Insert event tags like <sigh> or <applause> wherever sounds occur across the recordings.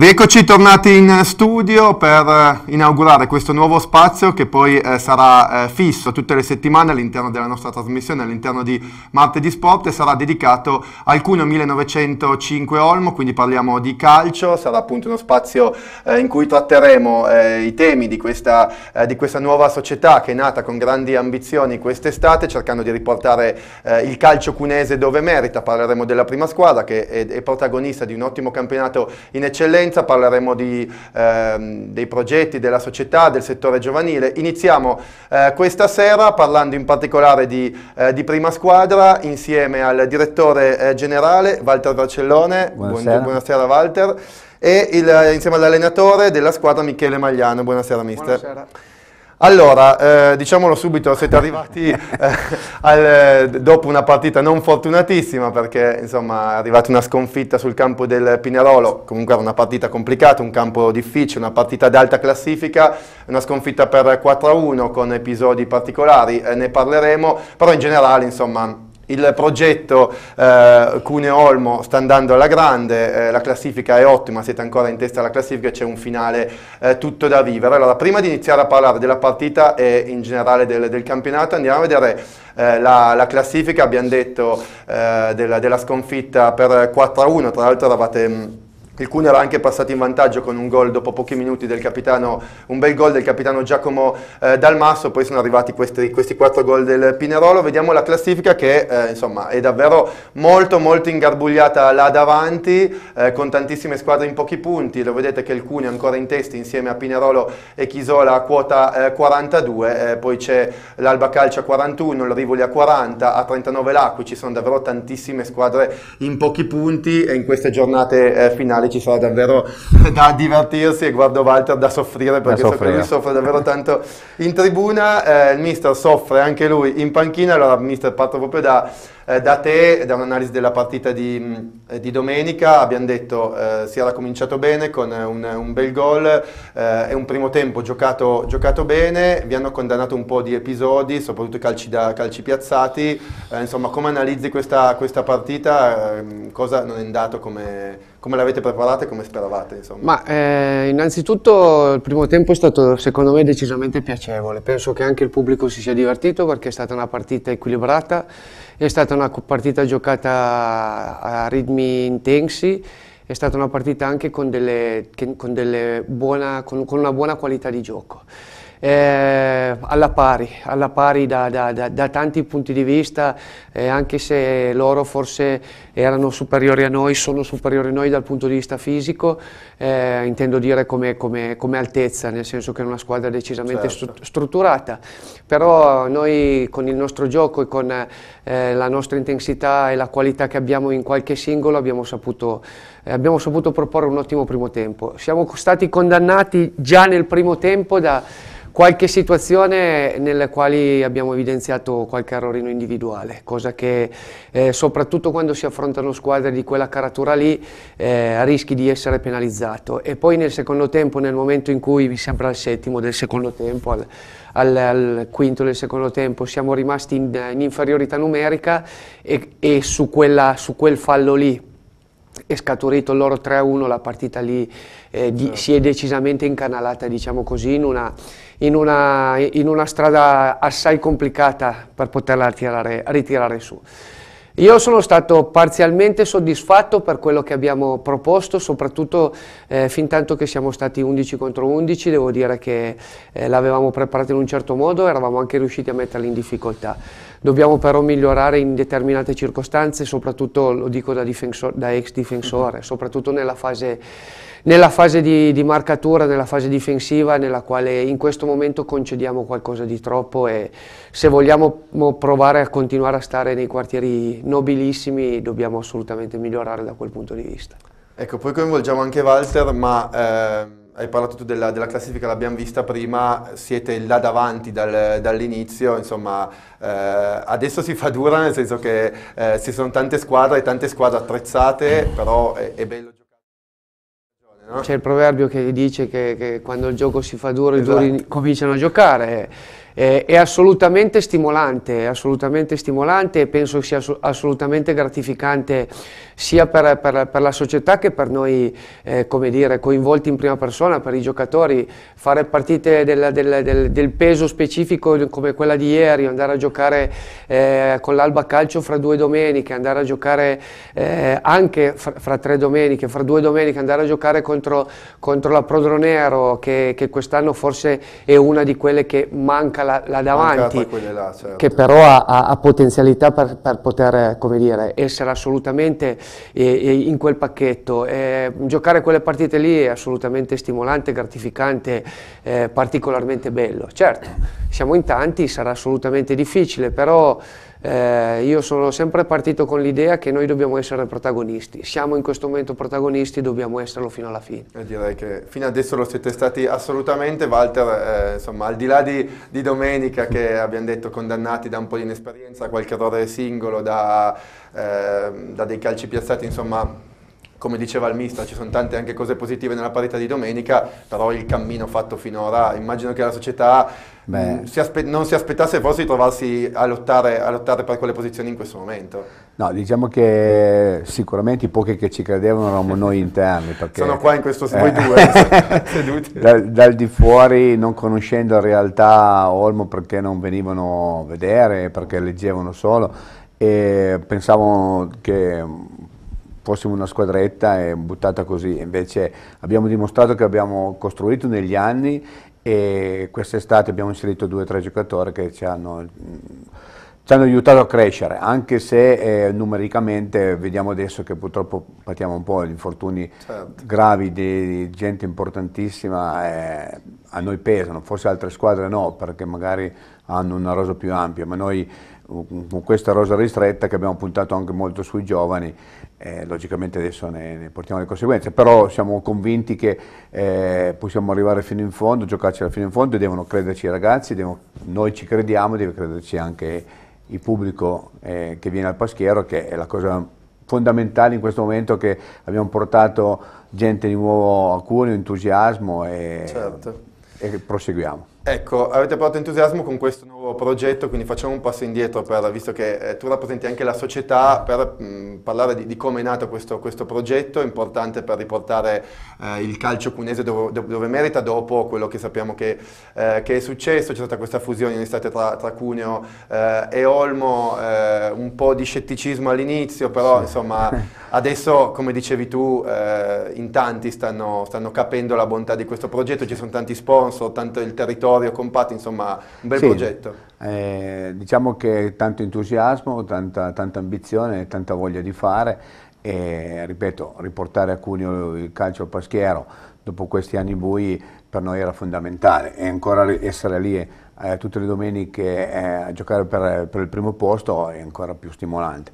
Rieccoci tornati in studio per eh, inaugurare questo nuovo spazio che poi eh, sarà eh, fisso tutte le settimane all'interno della nostra trasmissione, all'interno di Martedì Sport e sarà dedicato al Cuneo 1905 Olmo, quindi parliamo di calcio, sarà appunto uno spazio eh, in cui tratteremo eh, i temi di questa, eh, di questa, nuova società che è nata con grandi ambizioni quest'estate, cercando di riportare il calcio cunese dove merita, parleremo della prima squadra che è, è protagonista di un ottimo campionato in eccellenza consulenza, parleremo di, ehm, dei progetti della società, del settore giovanile. Iniziamo eh, questa sera parlando in particolare di, eh, di, prima squadra insieme al direttore eh, generale Walter Barcellone. Buonasera, buonasera Walter. E il, eh, insieme all'allenatore della squadra Michele Magliano. Buonasera mister. Buonasera. Allora, eh, diciamolo subito, siete arrivati eh, al, dopo una partita non fortunatissima perché insomma, è arrivata una sconfitta sul campo del Pinerolo, comunque era una partita complicata, un campo difficile, una partita d'alta classifica, una sconfitta per 4-1 con episodi particolari, eh, ne parleremo, però in generale insomma il progetto eh, Cune Olmo sta andando alla grande, eh, la classifica è ottima, siete ancora in testa alla classifica, c'è un finale eh, tutto da vivere. Allora, prima di iniziare a parlare della partita e in generale del, del campionato, andiamo a vedere eh, la, la, classifica, abbiamo detto eh, della, della, sconfitta per 4-1, tra l'altro eravate il Cuneo era anche passato in vantaggio con un gol dopo pochi minuti del capitano, un bel gol del capitano Giacomo eh, Dalmasso, poi sono arrivati questi, questi quattro gol del Pinerolo, vediamo la classifica che eh, insomma è davvero molto molto ingarbugliata là davanti, eh, con tantissime squadre in pochi punti, lo vedete che il Cuneo è ancora in testa insieme a Pinerolo e Chisola a quota 42, eh, eh, poi c'è l'Alba Calcio a 41, il Rivoli a 40, a 39 l'Acqui, ci sono davvero tantissime squadre in pochi punti in queste giornate eh, finali quale ci sarà davvero <laughs> da divertirsi e guardo Walter da soffrire perché da so che lui soffre davvero tanto in tribuna, eh, il mister soffre anche lui in panchina, allora mister parto proprio da, eh, da te, da un'analisi della partita di, di domenica, abbiamo detto eh, si era cominciato bene con un, un bel gol e eh, un primo tempo giocato, giocato, bene, vi hanno condannato un po' di episodi, soprattutto calci, da, calci piazzati, eh, insomma come analizzi questa, questa partita, eh, cosa non è andato come come l'avete preparata e come speravate? Insomma? Ma eh, innanzitutto il primo tempo è stato secondo me decisamente piacevole, penso che anche il pubblico si sia divertito perché è stata una partita equilibrata, è stata una partita giocata a ritmi intensi, è stata una partita anche con, delle, con, delle buona, con, con una buona qualità di gioco eh, alla pari, alla pari da, da, da, da, tanti punti di vista, eh, anche se loro forse erano superiori a noi, sono superiori a noi dal punto di vista fisico, eh, intendo dire come, come, come, altezza, nel senso che è una squadra decisamente certo. stru strutturata, però noi con il nostro gioco e con eh, la nostra intensità e la qualità che abbiamo in qualche singolo abbiamo saputo, eh, abbiamo saputo proporre un ottimo primo tempo. Siamo stati condannati già nel primo tempo da Qualche situazione nelle quali abbiamo evidenziato qualche errorino individuale, cosa che eh, soprattutto quando si affrontano squadre di quella caratura lì eh, rischi di essere penalizzato. E poi nel secondo tempo, nel momento in cui, mi sembra al settimo del secondo tempo, al, al, al quinto del secondo tempo, siamo rimasti in, in inferiorità numerica e, e su, quella, su quel fallo lì è scaturito loro 3-1, la partita lì eh, di, certo. si è decisamente incanalata, diciamo così, in una, in, una, in una, strada assai complicata per poterla tirare, ritirare su. Io sono stato parzialmente soddisfatto per quello che abbiamo proposto, soprattutto eh, fin tanto che siamo stati 11 contro 11, devo dire che eh, l'avevamo preparato in un certo modo e eravamo anche riusciti a metterli in difficoltà. Dobbiamo però migliorare in determinate circostanze, soprattutto, lo dico da, da ex difensore, mhm. soprattutto nella fase nella fase di, di, marcatura, nella fase difensiva, nella quale in questo momento concediamo qualcosa di troppo e se vogliamo provare a continuare a stare nei quartieri nobilissimi dobbiamo assolutamente migliorare da quel punto di vista. Ecco, poi coinvolgiamo anche Walter, ma... Eh hai parlato tu della, della classifica, l'abbiamo vista prima, siete là davanti dal, dall'inizio, insomma eh, adesso si fa dura nel senso che eh, ci sono tante squadre, e tante squadre attrezzate, però è, è bello c'è il proverbio che dice che, che, quando il gioco si fa duro, esatto. i duri cominciano a giocare. Eh, è assolutamente stimolante, è assolutamente stimolante e penso sia assolutamente gratificante sia per, per, per la società che per noi eh, dire, coinvolti in prima persona, per i giocatori, fare partite del, del, del, del peso specifico come quella di ieri, andare a giocare eh, con l'Alba Calcio fra due domeniche, andare a giocare eh, anche fra, fra, tre domeniche, fra due domeniche, andare a giocare contro, contro la Prodronero che, che quest'anno forse è una di quelle che manca là, là davanti, là, certo. che però ha, ha potenzialità per, per, poter dire, essere assolutamente eh, eh, in quel pacchetto. E eh, giocare quelle partite lì è assolutamente stimolante, gratificante, particolarmente bello. Certo, siamo in tanti, sarà assolutamente difficile, però... Eh, io sono sempre partito con l'idea che noi dobbiamo essere protagonisti, siamo in questo momento protagonisti, dobbiamo esserlo fino alla fine. Io direi che fino adesso lo siete stati assolutamente, Walter, eh, insomma, al di là di, di, domenica che abbiamo detto condannati da un po' di inesperienza, qualche errore singolo, da, eh, da dei calci piazzati, insomma come diceva il mister, ci sono tante anche cose positive nella parità di domenica, però il cammino fatto finora, immagino che la società mm, si aspe- non si aspettasse forse di trovarsi a lottare, a lottare, per quelle posizioni in questo momento. No, diciamo che sicuramente i pochi che ci credevano eravamo noi interni. Perché, Sono qua in questo eh. voi due seduti. <laughs> Dal, dal, di fuori, non conoscendo in realtà Olmo perché non venivano a vedere, perché leggevano solo, e pensavo che fossimo una squadretta e buttata così, invece abbiamo dimostrato che abbiamo costruito negli anni e quest'estate abbiamo inserito due o tre giocatori che ci hanno, mm, ci hanno, aiutato a crescere, anche se eh, numericamente vediamo adesso che purtroppo patiamo un po' gli infortuni certo. gravi di, gente importantissima, eh, a noi pesano, forse altre squadre no, perché magari hanno una rosa più ampia, ma noi mm, con questa rosa ristretta che abbiamo puntato anche molto sui giovani eh, logicamente adesso ne, ne, portiamo le conseguenze, però siamo convinti che eh, possiamo arrivare fino in fondo, giocarci fino in fondo e devono crederci i ragazzi, devono, noi ci crediamo, deve crederci anche il pubblico eh, che viene al Paschiero, che è la cosa fondamentale in questo momento che abbiamo portato gente di nuovo a cuore, entusiasmo e, certo. e proseguiamo. Ecco, avete provato entusiasmo con questo nuovo progetto, quindi facciamo un passo indietro, per, visto che eh, tu rappresenti anche la società, per mh, parlare di, di come è nato questo, questo, progetto, importante per riportare eh, il calcio cunese dove, dove, merita, dopo quello che sappiamo che, eh, che è successo, c'è stata questa fusione in estate tra, tra Cuneo eh, e Olmo, eh, un po' di scetticismo all'inizio, però sì. insomma <laughs> adesso, come dicevi tu, eh, in tanti stanno, stanno capendo la bontà di questo progetto, ci sono tanti sponsor, tanto il territorio, Florio Compatti, insomma un bel sì. progetto. Eh, diciamo che tanto entusiasmo, tanta, tanta ambizione, tanta voglia di fare e ripeto, riportare a Cuneo il calcio al paschiero dopo questi anni bui per noi era fondamentale e ancora essere lì eh, tutte le domeniche eh, a giocare per, per il primo posto è ancora più stimolante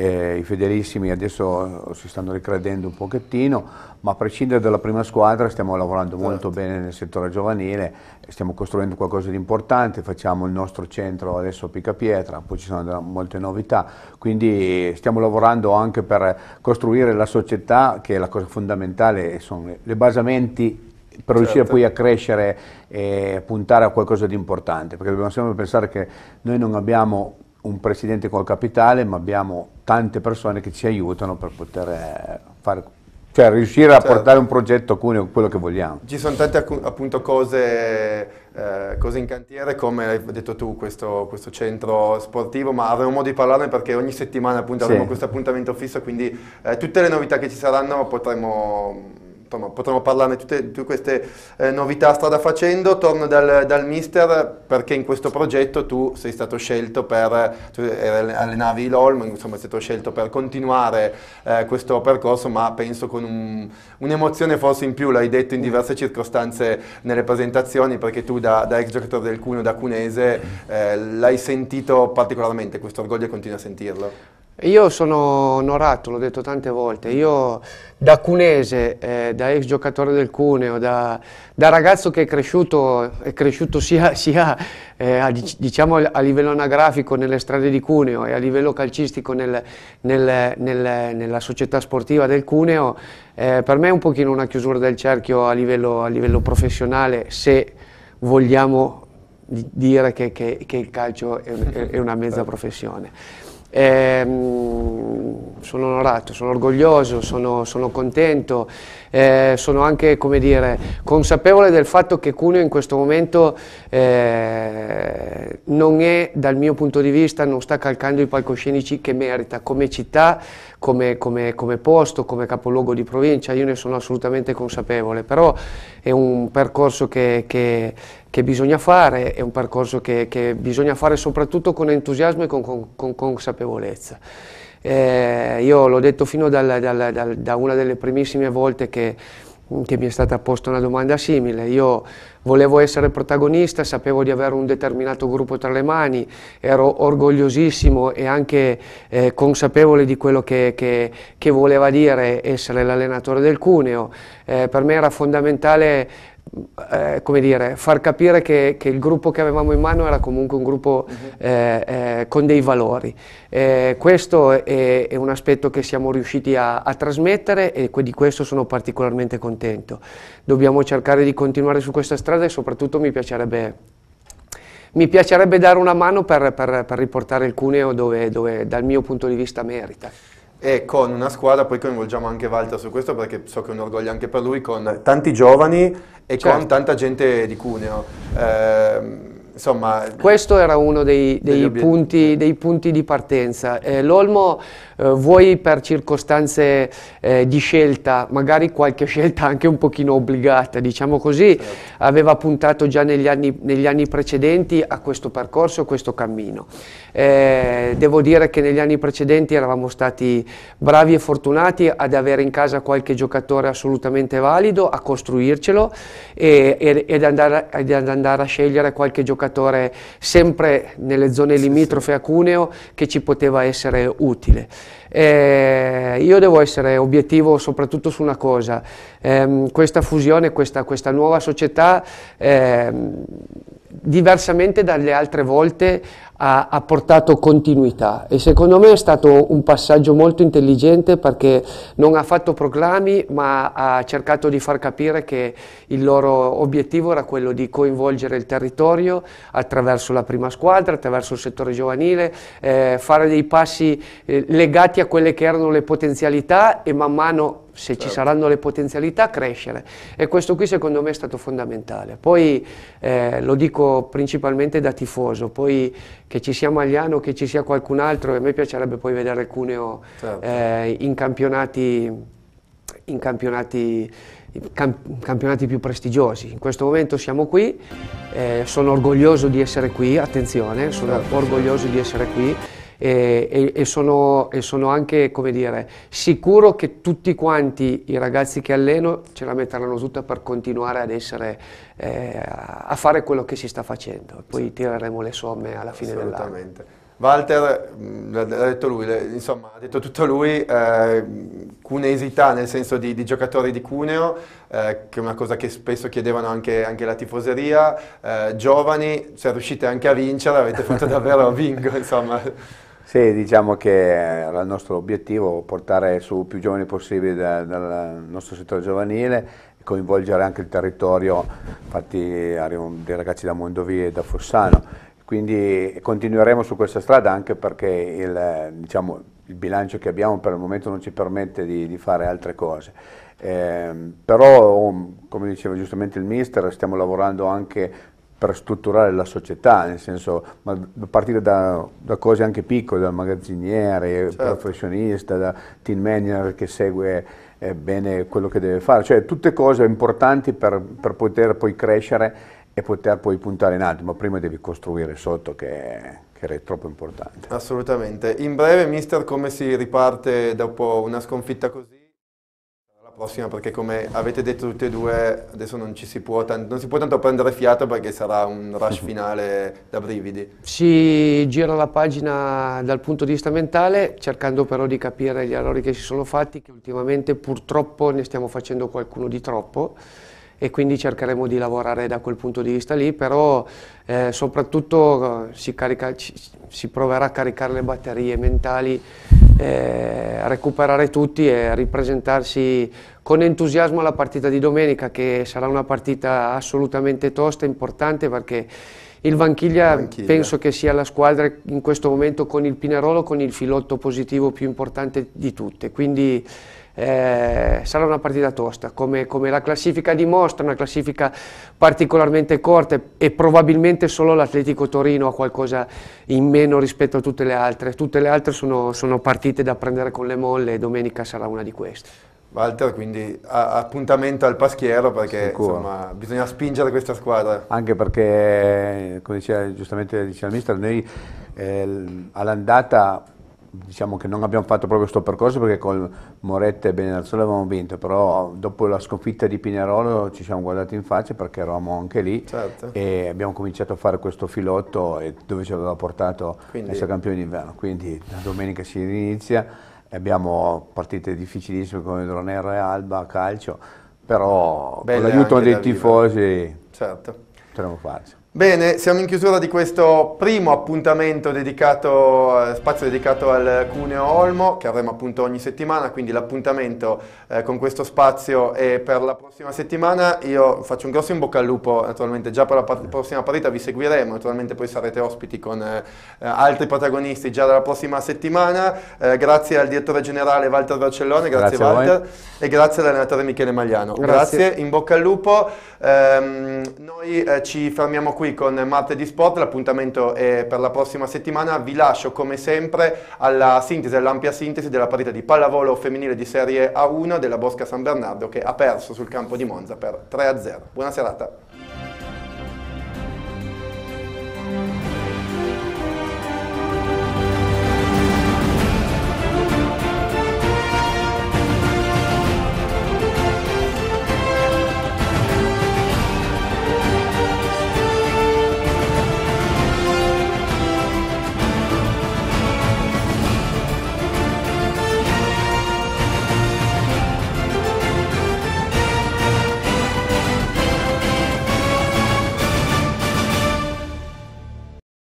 eh, i federissimi adesso eh, si stanno ricredendo un pochettino, ma a prescindere dalla prima squadra stiamo lavorando esatto. molto certo. bene nel settore giovanile, stiamo costruendo qualcosa di importante, facciamo il nostro centro adesso a Picapietra, poi ci sono molte novità, quindi stiamo lavorando anche per costruire la società che è la cosa fondamentale, sono le basamenti per riuscire certo. poi a crescere e puntare a qualcosa di importante, perché dobbiamo sempre pensare che noi non abbiamo un presidente col capitale, ma abbiamo tante persone che ci aiutano per poter eh, fare, cioè riuscire a certo. portare un progetto a Cuneo, quello che vogliamo. Ci sono tante appunto cose, eh, cose in cantiere, come hai detto tu, questo, questo, centro sportivo, ma avremo modo di parlarne perché ogni settimana appunto avremo sì. questo appuntamento fisso, quindi eh, tutte le novità che ci saranno potremo potremmo potremo parlarne tutte, tutte queste eh, novità strada facendo. Torno dal, dal, mister perché in questo progetto tu sei stato scelto per, tu allenavi l'Olm, insomma sei stato scelto per continuare eh, questo percorso, ma penso con un, un'emozione forse in più, l'hai detto in diverse circostanze nelle presentazioni, perché tu da, da ex giocatore del Cuneo, da Cunese, eh, l'hai sentito particolarmente, questo orgoglio e continui a sentirlo. Io sono onorato, l'ho detto tante volte, io da cunese, eh, da ex giocatore del Cuneo, da, da ragazzo che è cresciuto, è cresciuto sia, <laughs> sia eh, a, diciamo, a, livello anagrafico nelle strade di Cuneo e a livello calcistico nel, nel, nel, nella società sportiva del Cuneo, eh, per me è un pochino una chiusura del cerchio a livello, a livello professionale se vogliamo dire che, che, che il calcio è, è una mezza <laughs> certo. professione. E, ehm, sono onorato, sono orgoglioso, sono, sono contento eh, sono anche come dire, consapevole del fatto che Cuneo in questo momento eh, non è, dal mio punto di vista, non sta calcando i palcoscenici che merita come città, come, come, come posto, come capoluogo di provincia, io ne sono assolutamente consapevole, però è un percorso che, che che bisogna fare, è un percorso che, che, bisogna fare soprattutto con entusiasmo e con, con, con consapevolezza. Eh, io l'ho detto fino dal, dal, dal, da una delle primissime volte che, che mi è stata posta una domanda simile. Io volevo essere protagonista, sapevo di avere un determinato gruppo tra le mani, ero orgogliosissimo e anche eh, consapevole di quello che, che, che voleva dire essere l'allenatore del Cuneo. Eh, per me era fondamentale eh, come dire, far capire che, che, il gruppo che avevamo in mano era comunque un gruppo uh mhm. -huh. eh, eh, con dei valori. Eh, questo è, è, un aspetto che siamo riusciti a, a trasmettere e di questo sono particolarmente contento. Dobbiamo cercare di continuare su questa strada e soprattutto mi piacerebbe mi piacerebbe dare una mano per, per, per riportare il cuneo dove, dove dal mio punto di vista merita e con una squadra, poi coinvolgiamo anche Walter su questo perché so che è un orgoglio anche per lui, con tanti giovani e certo. con tanta gente di Cuneo. Eh, Insomma, Questo era uno dei, dei, punti, dei punti, di partenza. Eh, L'Olmo eh, vuoi per circostanze eh, di scelta, magari qualche <laughs> scelta anche un pochino obbligata, diciamo così, certo. aveva puntato già negli anni, negli anni, precedenti a questo percorso, a questo cammino. Eh, devo dire che negli anni precedenti eravamo stati bravi e fortunati ad avere in casa qualche giocatore assolutamente valido, a costruircelo e, e, ed, andare, ed andare a scegliere qualche giocatore giocatore sempre nelle zone limitrofe a Cuneo che ci poteva essere utile. Eh, io devo essere obiettivo soprattutto su una cosa, eh, questa fusione, questa, questa nuova società, eh, diversamente dalle altre volte, ha, ha, portato continuità e secondo me è stato un passaggio molto intelligente perché non ha fatto proclami ma ha cercato di far capire che il loro obiettivo era quello di coinvolgere il territorio attraverso la prima squadra, attraverso il settore giovanile, eh, fare dei passi eh, legati a quelle che erano le potenzialità e man mano se certo. ci saranno le potenzialità, crescere. E questo qui secondo me è stato fondamentale. Poi eh, lo dico principalmente da tifoso, poi che ci sia Magliano, che ci sia qualcun altro, a me piacerebbe poi vedere Cuneo certo. eh, in campionati, in campionati, camp campionati, più prestigiosi. In questo momento siamo qui, eh, sono orgoglioso di essere qui, attenzione, sono certo. orgoglioso di essere qui e, e, e, sono, e sono anche, come dire, sicuro che tutti quanti i ragazzi che alleno ce la metteranno tutta per continuare ad essere, eh, a fare quello che si sta facendo. Poi sì. Esatto. tireremo le somme alla fine dell'anno. Assolutamente. Walter, mm, l'ha detto lui, insomma, ha detto tutto lui, eh, cuneisità nel senso di, di giocatori di Cuneo, eh, che è una cosa che spesso chiedevano anche, anche la tifoseria, eh, giovani, se riuscite anche a vincere avete fatto <laughs> davvero bingo, insomma. Sì, diciamo che era eh, il nostro obiettivo portare su più giovani possibile dal, dal nostro settore giovanile coinvolgere anche il territorio, infatti arrivano dei ragazzi da Mondovì e da Fossano, quindi continueremo su questa strada anche perché il, diciamo, il bilancio che abbiamo per il momento non ci permette di, di fare altre cose. Eh, però, um, come diceva giustamente il mister, stiamo lavorando anche per strutturare la società, nel senso, ma partire da, da cose anche piccole, da magazziniere, certo. professionista, da team manager che segue eh, bene quello che deve fare, cioè tutte cose importanti per, per, poter poi crescere e poter poi puntare in alto, ma prima devi costruire sotto che, che è troppo importante. Assolutamente. In breve, mister, come si riparte dopo una sconfitta così? prossima perché come avete detto tutti e due adesso non ci si può, non si può tanto prendere fiato perché sarà un rush mhm. finale da brividi. Si gira la pagina dal punto di vista mentale cercando però di capire gli errori che si sono fatti che ultimamente purtroppo ne stiamo facendo qualcuno di troppo e quindi cercheremo di lavorare da quel punto di vista lì però eh, soprattutto eh, si, carica, si, si proverà a caricare le batterie mentali eh, recuperare tutti e ripresentarsi con entusiasmo alla partita di domenica che sarà una partita assolutamente tosta, importante perché il Vanchiglia, Vanchiglia, penso che sia la squadra in questo momento con il Pinerolo con il filotto positivo più importante di tutte, quindi eh, sarà una partita tosta, come, come, la classifica dimostra, una classifica particolarmente corta e probabilmente solo l'Atletico Torino ha qualcosa in meno rispetto a tutte le altre, tutte le altre sono, sono partite da prendere con le molle e domenica sarà una di queste. Walter, quindi appuntamento al Paschiero perché insomma, bisogna spingere questa squadra. Anche perché, come diceva giustamente diceva il mister, noi eh, all'andata diciamo che non abbiamo fatto proprio questo percorso perché con Moretta e Benazzola avevamo vinto, però dopo la sconfitta di Pinerolo ci siamo guardati in faccia perché eravamo anche lì certo. e abbiamo cominciato a fare questo filotto dove ci aveva portato Quindi... essere campione d'inverno, quindi la domenica si inizia, abbiamo partite difficilissime come Dronero e Alba, calcio, però Belle con l'aiuto dei tifosi certo. potremo farci. Bene, siamo in chiusura di questo primo appuntamento dedicato, eh, spazio dedicato al Cuneo Olmo, che avremo appunto ogni settimana, quindi l'appuntamento eh, con questo spazio è per la prossima settimana. Io faccio un grosso in bocca al lupo, naturalmente già per la part prossima partita vi seguiremo, naturalmente poi sarete ospiti con eh, altri protagonisti già dalla prossima settimana. Eh, grazie al direttore generale Walter Barcellone, grazie, grazie Walter, e grazie all'allenatore Michele Magliano. Grazie. grazie. in bocca al lupo. Ehm, noi eh, ci fermiamo qui con Martedì Sport, l'appuntamento è per la prossima settimana, vi lascio come sempre alla sintesi, all'ampia sintesi della partita di pallavolo femminile di Serie A1 della Bosca San Bernardo che ha perso sul campo di Monza per 3-0. Buona serata.